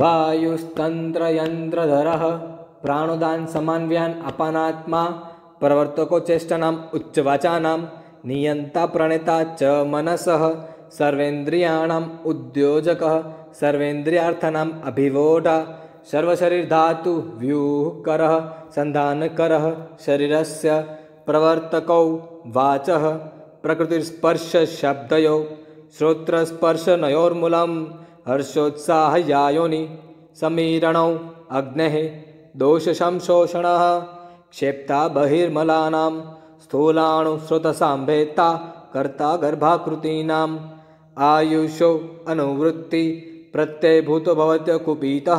वायुस्तंत्रयंत्रधर प्राणुदान समान्व्यान अपानात्मा प्रवर्तको चेष्टानाम उच्चवाचानाम नियंता प्रणेता च मनसः सर्वेन्द्रियाणाम उद्योजकः सर्वेन्द्रियार्थनाम अभिवोढा सर्वशरीरधातु व्यूहकरः सन्धानकरः शरीरस्य प्रवर्तकौ वाचः प्रकृतिस्पर्शशब्दयो श्रोत्रस्पर्शनयोर्मूलम् हर्षोत्साहयायोनि समीरणौ अग्नेः दोषशंशोषणः क्षेप्ता बहिर्मलानां स्थूलाणुश्रुतसाम्भेत्ता कर्ता गर्भाकृतीनाम् आयुषो अनुवृत्ति प्रत्ययभूतो भवत्य